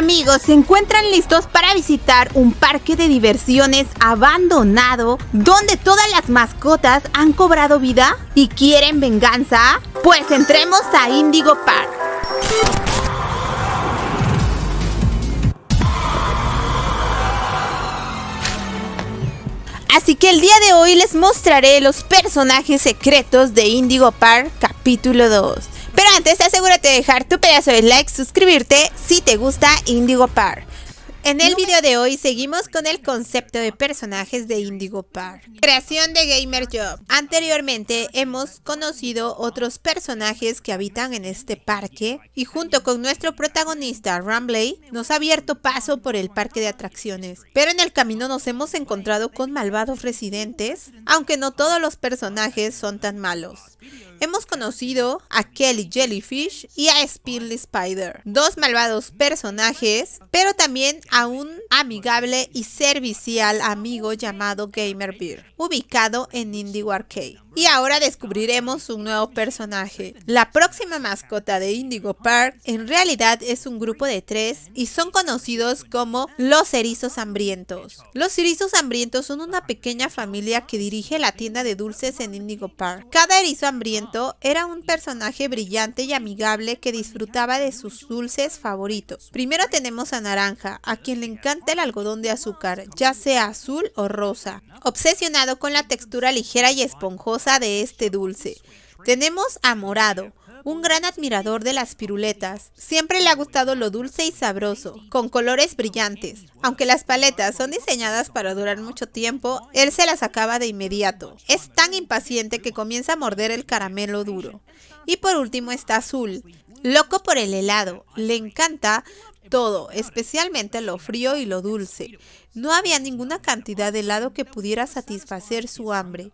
Amigos, se encuentran listos para visitar un parque de diversiones abandonado donde todas las mascotas han cobrado vida y quieren venganza. Pues entremos a Indigo Park. Así que el día de hoy les mostraré los personajes secretos de Indigo Park capítulo 2 antes, asegúrate de dejar tu pedazo de like, suscribirte si te gusta Indigo Park. En el video de hoy seguimos con el concepto de personajes de Indigo Park. Creación de Gamer Job. Anteriormente hemos conocido otros personajes que habitan en este parque y junto con nuestro protagonista Rumbley nos ha abierto paso por el parque de atracciones. Pero en el camino nos hemos encontrado con malvados residentes, aunque no todos los personajes son tan malos. Hemos conocido a Kelly Jellyfish y a Spindly Spider, dos malvados personajes, pero también a un amigable y servicial amigo llamado Gamer Beer, ubicado en Indigo Arcade. Y ahora descubriremos un nuevo personaje. La próxima mascota de Indigo Park en realidad es un grupo de tres y son conocidos como los erizos hambrientos. Los erizos hambrientos son una pequeña familia que dirige la tienda de dulces en Indigo Park. Cada erizo hambriento era un personaje brillante y amigable que disfrutaba de sus dulces favoritos. Primero tenemos a Naranja, a quien le encanta el algodón de azúcar, ya sea azul o rosa. Obsesionado con la textura ligera y esponjosa, de este dulce. Tenemos a Morado, un gran admirador de las piruletas. Siempre le ha gustado lo dulce y sabroso, con colores brillantes. Aunque las paletas son diseñadas para durar mucho tiempo, él se las acaba de inmediato. Es tan impaciente que comienza a morder el caramelo duro. Y por último está Azul, loco por el helado. Le encanta todo, especialmente lo frío y lo dulce. No había ninguna cantidad de helado que pudiera satisfacer su hambre.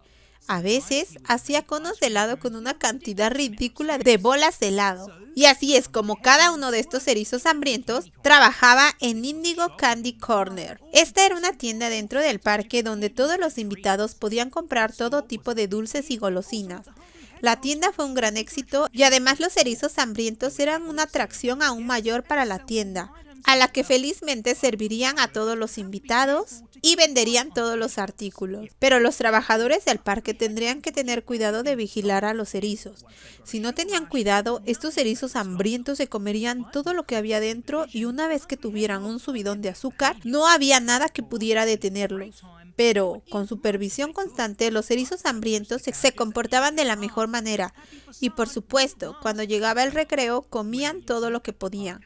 A veces hacía conos de helado con una cantidad ridícula de bolas de helado. Y así es como cada uno de estos erizos hambrientos trabajaba en Indigo Candy Corner. Esta era una tienda dentro del parque donde todos los invitados podían comprar todo tipo de dulces y golosinas. La tienda fue un gran éxito y además los erizos hambrientos eran una atracción aún mayor para la tienda a la que felizmente servirían a todos los invitados y venderían todos los artículos. Pero los trabajadores del parque tendrían que tener cuidado de vigilar a los erizos. Si no tenían cuidado, estos erizos hambrientos se comerían todo lo que había dentro y una vez que tuvieran un subidón de azúcar, no había nada que pudiera detenerlos pero con supervisión constante los erizos hambrientos se comportaban de la mejor manera y por supuesto, cuando llegaba el recreo comían todo lo que podían.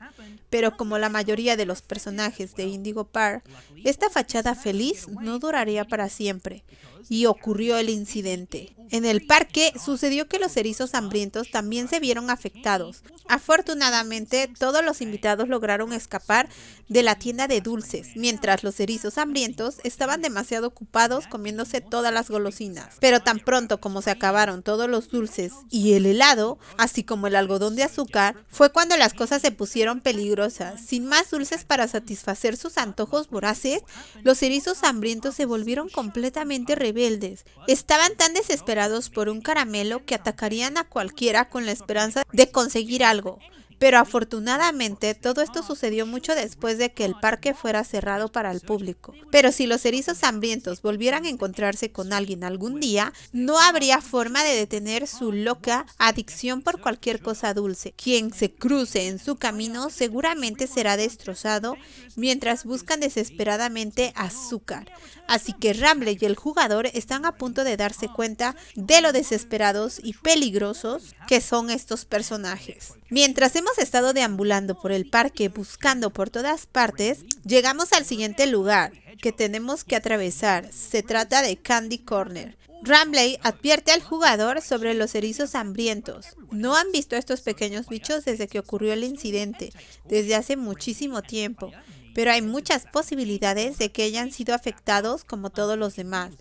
Pero como la mayoría de los personajes de Indigo Park, esta fachada feliz no duraría para siempre y ocurrió el incidente. En el parque sucedió que los erizos hambrientos también se vieron afectados. Afortunadamente, todos los invitados lograron escapar de la tienda de dulces, mientras los erizos hambrientos estaban demasiado ocupados comiéndose todas las golosinas. Pero tan pronto como se acabaron todos los dulces y el helado, así como el algodón de azúcar, fue cuando las cosas se pusieron peligrosas. Sin más dulces para satisfacer sus antojos voraces, los erizos hambrientos se volvieron completamente rebeldes. Estaban tan desesperados por un caramelo que atacarían a cualquiera con la esperanza de conseguir algo. Pero afortunadamente todo esto sucedió mucho después de que el parque fuera cerrado para el público. Pero si los erizos hambrientos volvieran a encontrarse con alguien algún día, no habría forma de detener su loca adicción por cualquier cosa dulce. Quien se cruce en su camino seguramente será destrozado mientras buscan desesperadamente azúcar. Así que Ramble y el jugador están a punto de darse cuenta de lo desesperados y peligrosos que son estos personajes. Mientras hemos hemos estado deambulando por el parque, buscando por todas partes, llegamos al siguiente lugar que tenemos que atravesar. Se trata de Candy Corner. Ramley advierte al jugador sobre los erizos hambrientos. No han visto estos pequeños bichos desde que ocurrió el incidente, desde hace muchísimo tiempo, pero hay muchas posibilidades de que hayan sido afectados como todos los demás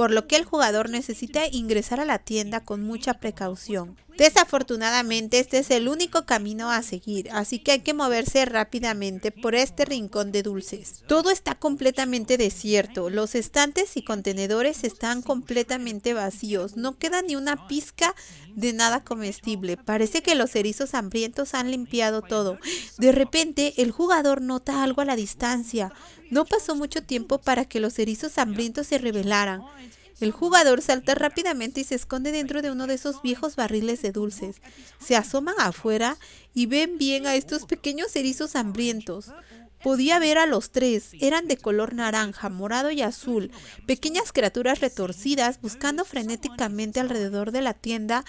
por lo que el jugador necesita ingresar a la tienda con mucha precaución. Desafortunadamente este es el único camino a seguir, así que hay que moverse rápidamente por este rincón de dulces. Todo está completamente desierto, los estantes y contenedores están completamente vacíos, no queda ni una pizca de nada comestible, parece que los erizos hambrientos han limpiado todo. De repente el jugador nota algo a la distancia, no pasó mucho tiempo para que los erizos hambrientos se revelaran. El jugador salta rápidamente y se esconde dentro de uno de esos viejos barriles de dulces. Se asoman afuera y ven bien a estos pequeños erizos hambrientos. Podía ver a los tres. Eran de color naranja, morado y azul, pequeñas criaturas retorcidas buscando frenéticamente alrededor de la tienda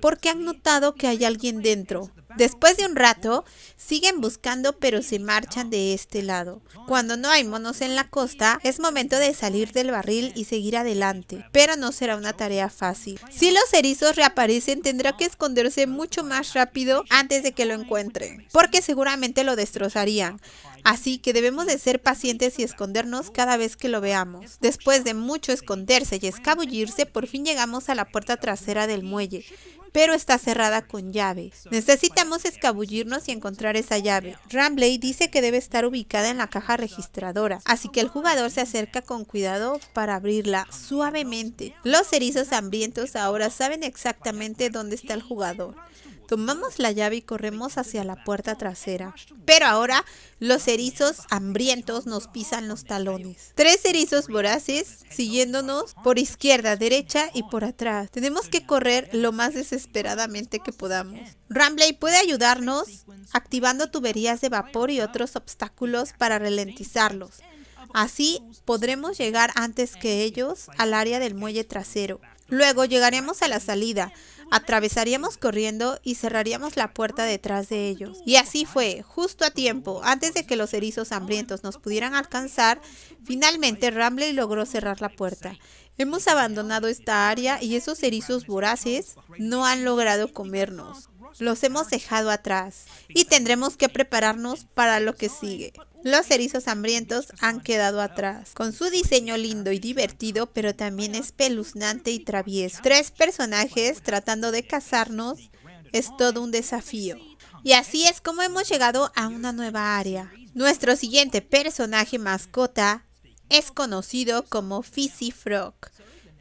porque han notado que hay alguien dentro. Después de un rato, siguen buscando pero se marchan de este lado. Cuando no hay monos en la costa, es momento de salir del barril y seguir adelante, pero no será una tarea fácil. Si los erizos reaparecen, tendrá que esconderse mucho más rápido antes de que lo encuentren, porque seguramente lo destrozarían. Así que debemos de ser pacientes y escondernos cada vez que lo veamos. Después de mucho esconderse y escabullirse, por fin llegamos a la puerta trasera del muelle, pero está cerrada con llave. Necesitamos Podemos escabullirnos y encontrar esa llave. Rambley dice que debe estar ubicada en la caja registradora, así que el jugador se acerca con cuidado para abrirla suavemente. Los erizos hambrientos ahora saben exactamente dónde está el jugador. Tomamos la llave y corremos hacia la puerta trasera. Pero ahora los erizos hambrientos nos pisan los talones. Tres erizos voraces siguiéndonos por izquierda, derecha y por atrás. Tenemos que correr lo más desesperadamente que podamos. Rambley puede ayudarnos activando tuberías de vapor y otros obstáculos para ralentizarlos. Así podremos llegar antes que ellos al área del muelle trasero. Luego llegaremos a la salida. Atravesaríamos corriendo y cerraríamos la puerta detrás de ellos. Y así fue, justo a tiempo, antes de que los erizos hambrientos nos pudieran alcanzar, finalmente ramble logró cerrar la puerta. Hemos abandonado esta área y esos erizos voraces no han logrado comernos. Los hemos dejado atrás y tendremos que prepararnos para lo que sigue. Los erizos hambrientos han quedado atrás, con su diseño lindo y divertido, pero también espeluznante y travieso. Tres personajes tratando de cazarnos es todo un desafío. Y así es como hemos llegado a una nueva área. Nuestro siguiente personaje mascota es conocido como Fizzy Frog.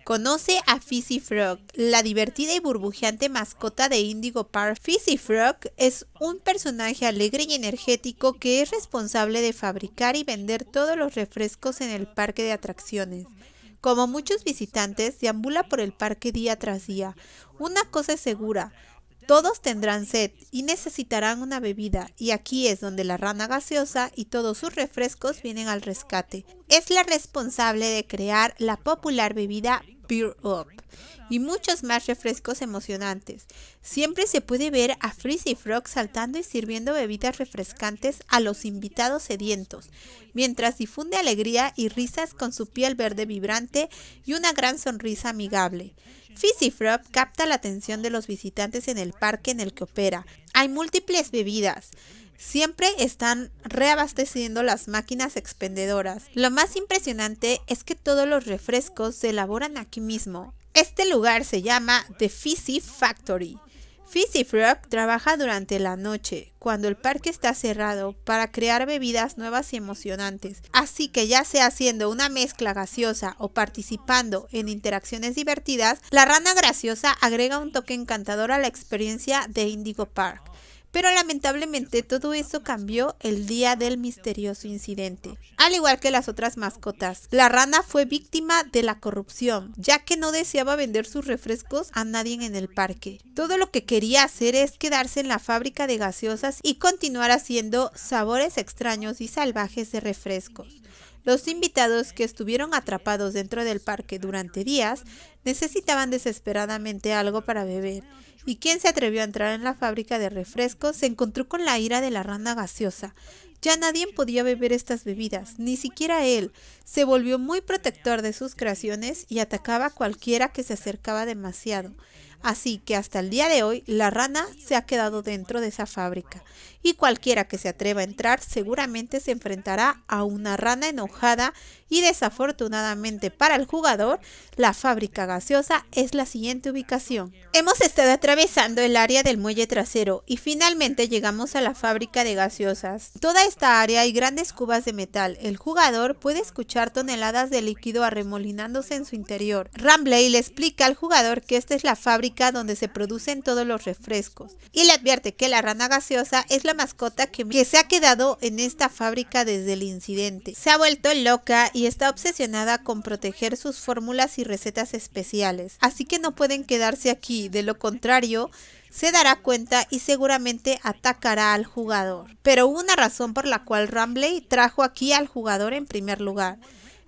Conoce a Fizzy Frog, la divertida y burbujeante mascota de Indigo Park. Fizzy Frog es un personaje alegre y energético que es responsable de fabricar y vender todos los refrescos en el parque de atracciones. Como muchos visitantes, deambula por el parque día tras día. Una cosa es segura, todos tendrán sed y necesitarán una bebida, y aquí es donde la rana gaseosa y todos sus refrescos vienen al rescate. Es la responsable de crear la popular bebida Up y muchos más refrescos emocionantes. Siempre se puede ver a Frizzy Frog saltando y sirviendo bebidas refrescantes a los invitados sedientos, mientras difunde alegría y risas con su piel verde vibrante y una gran sonrisa amigable. Fizzy Frog capta la atención de los visitantes en el parque en el que opera. Hay múltiples bebidas. Siempre están reabasteciendo las máquinas expendedoras. Lo más impresionante es que todos los refrescos se elaboran aquí mismo. Este lugar se llama The Fizzy Factory. Fizzy Frog trabaja durante la noche, cuando el parque está cerrado, para crear bebidas nuevas y emocionantes. Así que ya sea haciendo una mezcla gaseosa o participando en interacciones divertidas, la rana graciosa agrega un toque encantador a la experiencia de Indigo Park. Pero lamentablemente todo eso cambió el día del misterioso incidente. Al igual que las otras mascotas, la rana fue víctima de la corrupción, ya que no deseaba vender sus refrescos a nadie en el parque. Todo lo que quería hacer es quedarse en la fábrica de gaseosas y continuar haciendo sabores extraños y salvajes de refrescos. Los invitados que estuvieron atrapados dentro del parque durante días necesitaban desesperadamente algo para beber y quien se atrevió a entrar en la fábrica de refrescos se encontró con la ira de la rana gaseosa. Ya nadie podía beber estas bebidas, ni siquiera él. Se volvió muy protector de sus creaciones y atacaba a cualquiera que se acercaba demasiado. Así que hasta el día de hoy la rana se ha quedado dentro de esa fábrica y cualquiera que se atreva a entrar seguramente se enfrentará a una rana enojada y desafortunadamente para el jugador la fábrica gaseosa es la siguiente ubicación. Hemos estado atravesando el área del muelle trasero y finalmente llegamos a la fábrica de gaseosas. Toda esta área hay grandes cubas de metal. El jugador puede escuchar toneladas de líquido arremolinándose en su interior. Rambley le explica al jugador que esta es la fábrica donde se producen todos los refrescos. Y le advierte que la rana gaseosa es la mascota que, que se ha quedado en esta fábrica desde el incidente. Se ha vuelto loca y está obsesionada con proteger sus fórmulas y recetas especiales. Así que no pueden quedarse aquí, de lo contrario, se dará cuenta y seguramente atacará al jugador. Pero hubo una razón por la cual Rambley trajo aquí al jugador en primer lugar.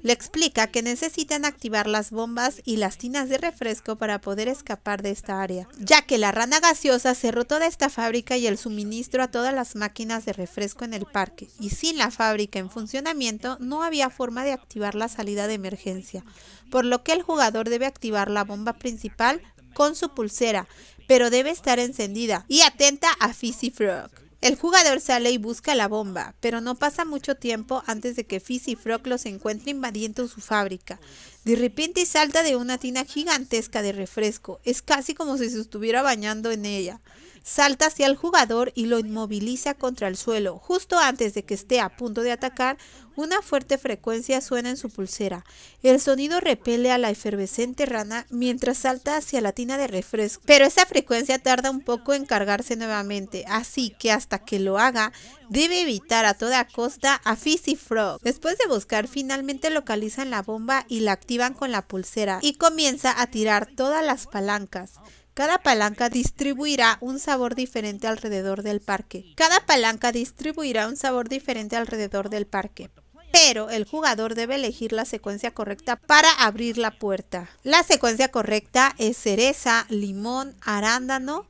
Le explica que necesitan activar las bombas y las tinas de refresco para poder escapar de esta área, ya que la rana gaseosa cerró toda esta fábrica y el suministro a todas las máquinas de refresco en el parque, y sin la fábrica en funcionamiento no había forma de activar la salida de emergencia, por lo que el jugador debe activar la bomba principal con su pulsera, pero debe estar encendida y atenta a Fizzy Frog. El jugador sale y busca la bomba, pero no pasa mucho tiempo antes de que Fizz y Frog los encuentren invadiendo su fábrica. De repente salta de una tina gigantesca de refresco, es casi como si se estuviera bañando en ella salta hacia el jugador y lo inmoviliza contra el suelo. Justo antes de que esté a punto de atacar, una fuerte frecuencia suena en su pulsera. El sonido repele a la efervescente rana mientras salta hacia la tina de refresco, pero esa frecuencia tarda un poco en cargarse nuevamente, así que hasta que lo haga, debe evitar a toda costa a Fizzy Frog. Después de buscar, finalmente localizan la bomba y la activan con la pulsera y comienza a tirar todas las palancas. Cada palanca distribuirá un sabor diferente alrededor del parque. Cada palanca distribuirá un sabor diferente alrededor del parque. Pero el jugador debe elegir la secuencia correcta para abrir la puerta. La secuencia correcta es cereza, limón, arándano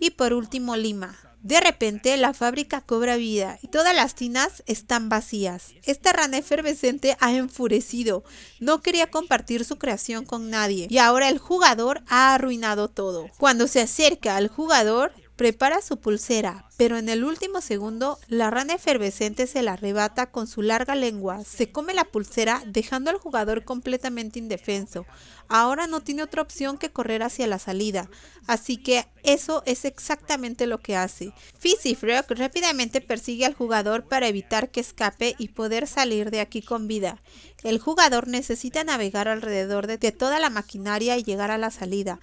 y por último lima. De repente, la fábrica cobra vida y todas las tinas están vacías. Esta rana efervescente ha enfurecido. No quería compartir su creación con nadie. Y ahora el jugador ha arruinado todo. Cuando se acerca al jugador, Prepara su pulsera, pero en el último segundo la rana efervescente se la arrebata con su larga lengua, se come la pulsera dejando al jugador completamente indefenso. Ahora no tiene otra opción que correr hacia la salida, así que eso es exactamente lo que hace. Fizzy Frog rápidamente persigue al jugador para evitar que escape y poder salir de aquí con vida. El jugador necesita navegar alrededor de toda la maquinaria y llegar a la salida.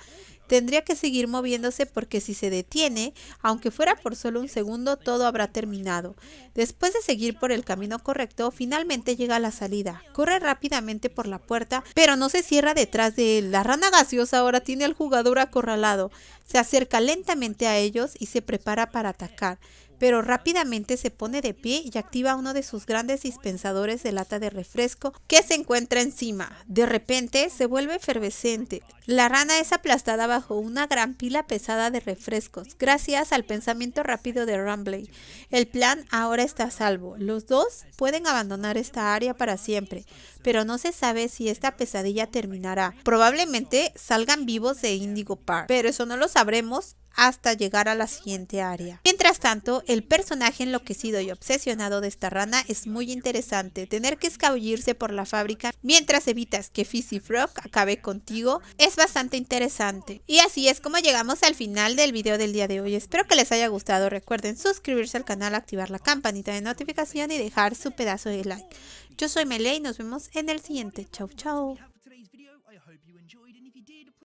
Tendría que seguir moviéndose porque si se detiene, aunque fuera por solo un segundo, todo habrá terminado. Después de seguir por el camino correcto, finalmente llega a la salida. Corre rápidamente por la puerta, pero no se cierra detrás de él. La rana gaseosa ahora tiene al jugador acorralado. Se acerca lentamente a ellos y se prepara para atacar pero rápidamente se pone de pie y activa uno de sus grandes dispensadores de lata de refresco que se encuentra encima. De repente se vuelve efervescente. La rana es aplastada bajo una gran pila pesada de refrescos, gracias al pensamiento rápido de Rumbley. El plan ahora está a salvo. Los dos pueden abandonar esta área para siempre, pero no se sabe si esta pesadilla terminará. Probablemente salgan vivos de Indigo Park, pero eso no lo sabremos hasta llegar a la siguiente área. Mientras tanto, el personaje enloquecido y obsesionado de esta rana es muy interesante. Tener que escabullirse por la fábrica mientras evitas que Fizzy Frog acabe contigo es bastante interesante. Y así es como llegamos al final del video del día de hoy. Espero que les haya gustado. Recuerden suscribirse al canal, activar la campanita de notificación y dejar su pedazo de like. Yo soy Mele y nos vemos en el siguiente. Chau, chau.